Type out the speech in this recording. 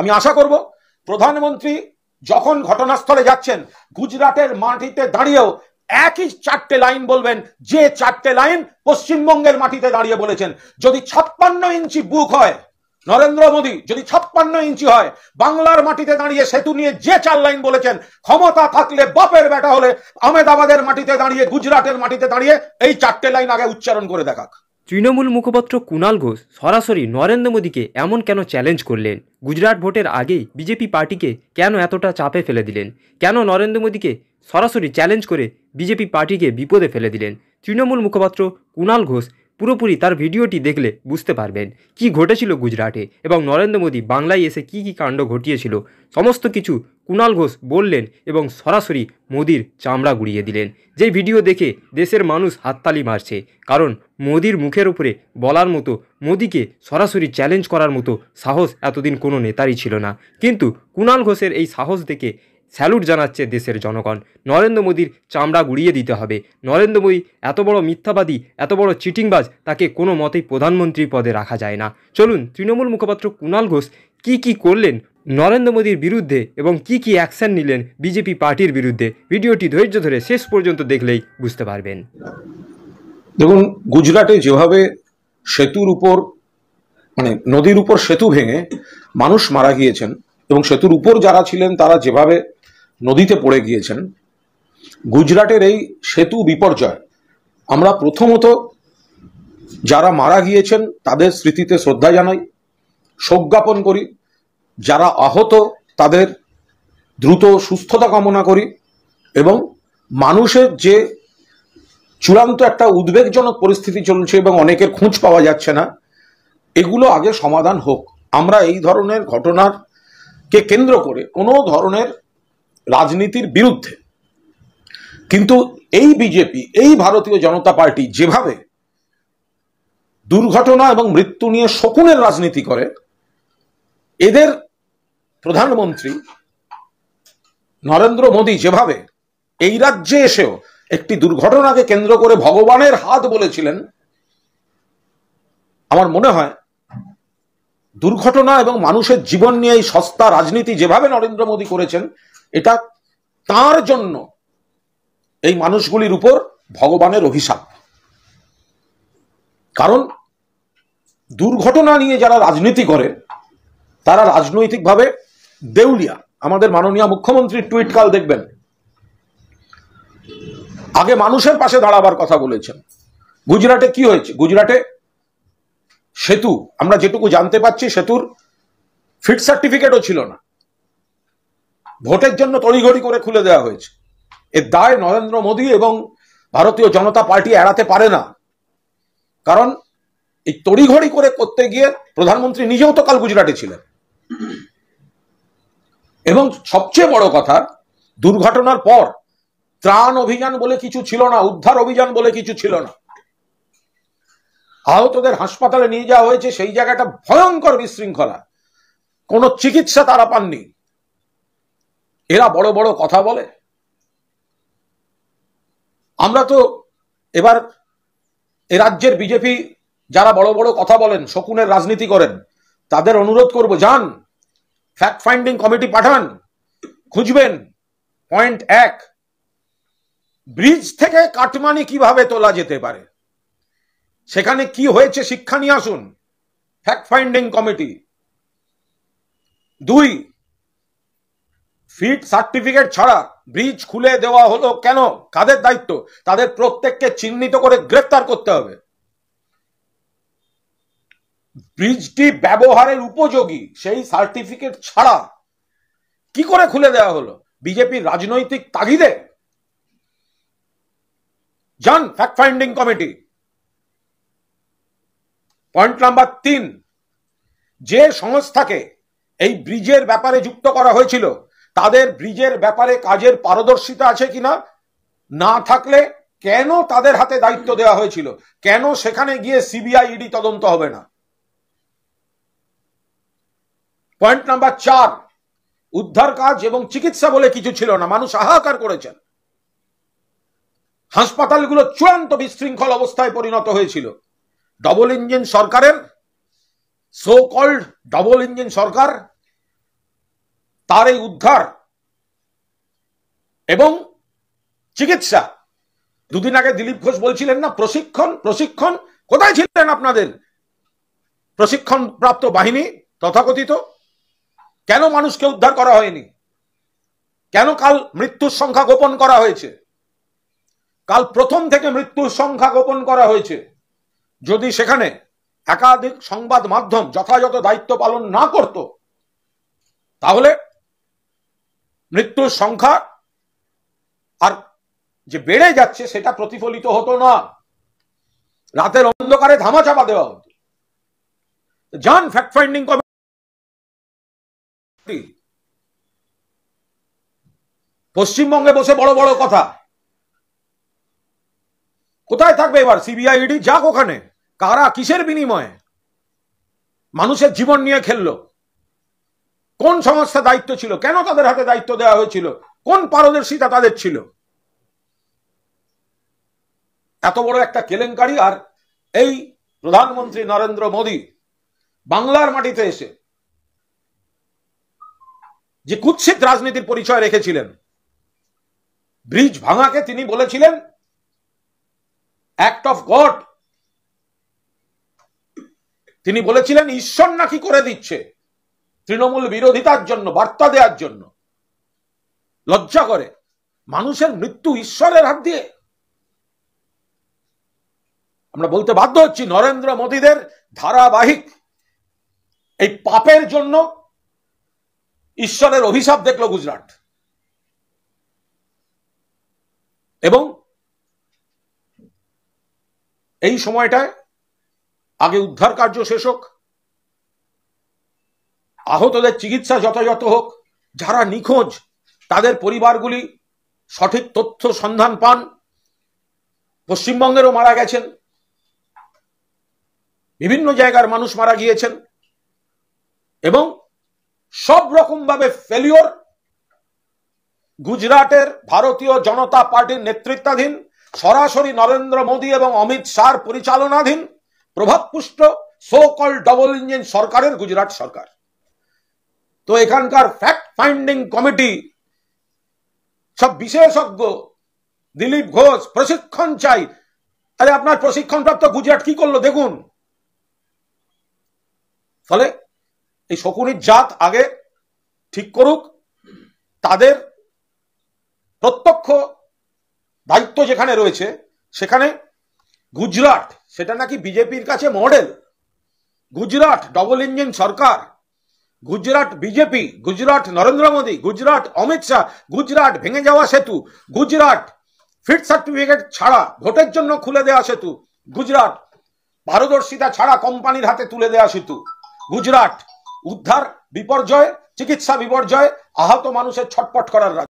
আমি আশা করব প্রধানমন্ত্রী যখন ঘটনাস্থলে যাচ্ছেন গুজরাটের মাটিতে দাঁড়িয়েও একই চারটে লাইন বলবেন যে চারটে লাইন পশ্চিমবঙ্গের মাটিতে দাঁড়িয়ে বলেছেন যদি ছাপ্পান্ন ইঞ্চি বুক হয় নরেন্দ্র মোদী যদি ছাপ্পান্ন ইঞ্চি হয় বাংলার মাটিতে দাঁড়িয়ে সেতু নিয়ে যে চার লাইন বলেছেন ক্ষমতা থাকলে বাপের বেটা হলে আহমেদাবাদের মাটিতে দাঁড়িয়ে গুজরাটের মাটিতে দাঁড়িয়ে এই চারটে লাইন আগে উচ্চারণ করে দেখাক তৃণমূল মুখপাত্র কুণাল ঘোষ সরাসরি নরেন্দ্র মোদীকে এমন কেন চ্যালেঞ্জ করলেন গুজরাট ভোটের আগেই বিজেপি পার্টিকে কেন এতটা চাপে ফেলে দিলেন কেন নরেন্দ্র মোদীকে সরাসরি চ্যালেঞ্জ করে বিজেপি পার্টিকে বিপদে ফেলে দিলেন তৃণমূল মুখপাত্র কুণাল ঘোষ পুরোপুরি তার ভিডিওটি দেখলে বুঝতে পারবেন কি ঘটেছিল গুজরাটে এবং নরেন্দ্র মোদী বাংলায় এসে কি কি কাণ্ড ঘটিয়েছিল সমস্ত কিছু কুণাল ঘোষ বললেন এবং সরাসরি মোদির চামড়া গুড়িয়ে দিলেন যে ভিডিও দেখে দেশের মানুষ হাততালি মারছে কারণ মোদির মুখের উপরে বলার মতো মোদিকে সরাসরি চ্যালেঞ্জ করার মতো সাহস এতদিন কোনো নেতারই ছিল না কিন্তু কুণাল ঘোষের এই সাহস দেখে স্যালুট জানাচ্ছে দেশের জনগণ নরেন্দ্র মোদীর চামড়া গুড়িয়ে দিতে হবে নরেন্দ্র মোদী এত বড় মিথ্যাবাদী এত বড় চিটিংবাজ তাকে কোনো মতেই প্রধানমন্ত্রী পদে রাখা যায় না চলুন তৃণমূল মুখপাত্র কুণাল ঘোষ কি কি করলেন নরেন্দ্র মোদীর বিরুদ্ধে এবং কি কি অ্যাকশন নিলেন বিজেপি পার্টির বিরুদ্ধে ভিডিওটি ধৈর্য ধরে শেষ পর্যন্ত দেখলেই বুঝতে পারবেন দেখুন গুজরাটে যেভাবে সেতুর উপর মানে নদীর উপর সেতু ভেঙে মানুষ মারা গিয়েছেন এবং সেতুর উপর যারা ছিলেন তারা যেভাবে নদীতে পড়ে গিয়েছেন গুজরাটের এই সেতু বিপর্যয় আমরা প্রথমত যারা মারা গিয়েছেন তাদের স্মৃতিতে শ্রদ্ধা জানাই শোক জ্ঞাপন করি যারা আহত তাদের দ্রুত সুস্থতা কামনা করি এবং মানুষের যে চূড়ান্ত একটা উদ্বেগজনক পরিস্থিতি চলছে এবং অনেকের খোঁজ পাওয়া যাচ্ছে না এগুলো আগে সমাধান হোক আমরা এই ধরনের ঘটনার কে কেন্দ্র করে কোনো ধরনের রাজনীতির বিরুদ্ধে কিন্তু এই বিজেপি এই ভারতীয় জনতা পার্টি যেভাবে দুর্ঘটনা এবং মৃত্যু নিয়ে শকুনের রাজনীতি করে এদের প্রধানমন্ত্রী নরেন্দ্র মোদী যেভাবে এই রাজ্যে এসেও একটি দুর্ঘটনাকে কেন্দ্র করে ভগবানের হাত বলেছিলেন আমার মনে হয় দুর্ঘটনা এবং মানুষের জীবন নিয়ে এই সস্তা রাজনীতি যেভাবে নরেন্দ্র মোদী করেছেন এটা তার জন্য এই মানুষগুলির উপর ভগবানের অভিশাপ কারণ দুর্ঘটনা নিয়ে যারা রাজনীতি করে তারা রাজনৈতিকভাবে দেউলিয়া আমাদের মাননীয় মুখ্যমন্ত্রীর টুইট কাল দেখবেন আগে মানুষের পাশে দাঁড়াবার কথা বলেছেন গুজরাটে কি হয়েছে গুজরাটে সেতু আমরা যেটুকু জানতে পাচ্ছি সেতুর ফিট সার্টিফিকেটও ছিল না ভোটের জন্য তড়িঘড়ি করে খুলে দেওয়া হয়েছে এর দায় নরেন্দ্র মোদী এবং ভারতীয় জনতা পার্টি এড়াতে পারে না কারণ এই তড়িঘড়ি করে করতে গিয়ে প্রধানমন্ত্রী নিজেও তো কাল গুজরাটে ছিলেন এবং সবচেয়ে বড় কথা দুর্ঘটনার পর ত্রাণ অভিযান বলে কিছু ছিল না উদ্ধার অভিযান বলে কিছু ছিল না আহতদের হাসপাতালে নিয়ে যাওয়া হয়েছে সেই জায়গাটা ভয়ঙ্কর বিশৃঙ্খলা কোনো চিকিৎসা তারা পাননি এরা বড় বড় কথা বলে আমরা তো এবার এ রাজ্যের বিজেপি যারা বড় বড় কথা বলেন শকুনের রাজনীতি করেন তাদের অনুরোধ করব যান ফ্যাক্ট ফাইন্ডিং কমিটি পাঠান খুঁজবেন পয়েন্ট এক ব্রিজ থেকে কাটমানি কিভাবে তোলা যেতে পারে সেখানে কি হয়েছে শিক্ষা নিয়ে আসুন ফ্যাক্ট ফাইন্ডিং কমিটি দুই ফিট সার্টিফিকেট ছাড়া ব্রিজ খুলে দেওয়া হলো কেন কাদের দায়িত্ব তাদের প্রত্যেককে চিহ্নিত করে গ্রেফতার করতে হবে ব্রিজটি ব্যবহারের উপযোগী সেই সার্টিফিকেট ছাড়া কি করে খুলে দেওয়া হলো বিজেপির রাজনৈতিক তাগিদে যান fact finding committee point number তিন যে সংস্থাকে এই ব্রিজের ব্যাপারে যুক্ত করা হয়েছিল তাদের ব্রিজের ব্যাপারে কাজের পারদর্শিতা আছে কিনা না থাকলে কেন তাদের হাতে দায়িত্ব দেওয়া হয়েছিল কেন সেখানে গিয়ে সিবিআই ইডি তদন্ত হবে না পয়েন্ট নাম্বার চার উদ্ধার কাজ এবং চিকিৎসা বলে কিছু ছিল না মানুষ হাহাকার করেছেন হাসপাতালগুলো চূড়ান্ত বিশৃঙ্খল অবস্থায় পরিণত হয়েছিল ডবল ইঞ্জিন সরকারের সো কল্ড ডবল ইঞ্জিন সরকার তার এই উদ্ধার এবং চিকিৎসা দুদিন আগে দিলীপ ঘোষ বলছিলেন না প্রশিক্ষণ প্রশিক্ষণ কোথায় ছিলেন আপনাদের প্রশিক্ষণ প্রাপ্ত বাহিনী তথাকথিত কেন মানুষকে উদ্ধার করা হয়নি কেন কাল মৃত্যুর সংখ্যা গোপন করা হয়েছে কাল প্রথম থেকে মৃত্যুর সংখ্যা গোপন করা হয়েছে যদি সেখানে একাধিক সংবাদ মাধ্যম যথাযথ দায়িত্ব পালন না করত তাহলে মৃত্যুর সংখ্যা আর যে বেড়ে যাচ্ছে সেটা প্রতিফলিত হতো না রাতের অন্ধকারে ধামা চাপা দেওয়া হতো যান ফ্যাক্ট ফাইন্ডিং কমিটি পশ্চিমবঙ্গে বসে বড় বড় কথা কোথায় থাকবে এবার সিবিআই ইডি e যাক ওখানে কারা কিসের বিনিময়ে মানুষের জীবন নিয়ে খেললো কোন সংস্থা দায়িত্ব ছিল কেন তাদের হাতে দায়িত্ব দেওয়া হয়েছিল কোন পারদর্শিতা তাদের ছিল এত বড় একটা কেলেঙ্কারি আর এই প্রধানমন্ত্রী নরেন্দ্র মোদী বাংলার মাটিতে এসে যে কুৎসিত রাজনীতির পরিচয় রেখেছিলেন ব্রিজ ভাঙাকে তিনি বলেছিলেন অ্যাক্ট অফ গড তিনি বলেছিলেন ঈশ্বর নাকি করে দিচ্ছে তৃণমূল বিরোধিতার জন্য বার্তা দেওয়ার জন্য লজ্জা করে মানুষের মৃত্যু ঈশ্বরের হাত দিয়ে আমরা বলতে বাধ্য হচ্ছি নরেন্দ্র মোদীদের ধারাবাহিক এই পাপের জন্য ঈশ্বরের অভিশাপ দেখলো গুজরাট এবং এই সময়টায় আগে উদ্ধার কার্য শেষ হোক আহতদের চিকিৎসা যথাযথ হোক যারা নিখোঁজ তাদের পরিবারগুলি সঠিক তথ্য সন্ধান পান পশ্চিমবঙ্গেরও মারা গেছেন বিভিন্ন জায়গার মানুষ মারা গিয়েছেন এবং সব রকমভাবে ফেলিওর গুজরাটের ভারতীয় জনতা পার্টির নেতৃত্বাধীন সরাসরি নরেন্দ্র মোদী এবং অমিত শাহর পরিচালনাধীন প্রভাবপুষ্ট সো কল ডবল ইঞ্জিন সরকারের গুজরাট সরকার তো এখানকার ফ্যাক্ট ফাইন্ডিং কমিটি সব বিশেষজ্ঞ দিলীপ ঘোষ প্রশিক্ষণ চাই আরে আপনার প্রশিক্ষণপ্রাপ্ত গুজরাট কি করলো দেখুন ফলে এই শকুনির জাত আগে ঠিক করুক তাদের প্রত্যক্ষ দায়িত্ব যেখানে রয়েছে সেখানে গুজরাট সেটা নাকি বিজেপির কাছে মডেল গুজরাট ডবল ইঞ্জিন সরকার গুজরাট বিজেপি গুজরাট নরেন্দ্র মোদী গুজরাট অমিত শাহ গুজরাট ভেঙে যাওয়া সেতু গুজরাট ফিট সার্টিফিকেট ছাড়া ভোটের জন্য খুলে দেওয়া সেতু গুজরাট পারদর্শিতা ছাড়া কোম্পানির হাতে তুলে দেওয়া সেতু গুজরাট উদ্ধার বিপর্যয় চিকিৎসা বিপর্যয় আহত মানুষের ছটপট করার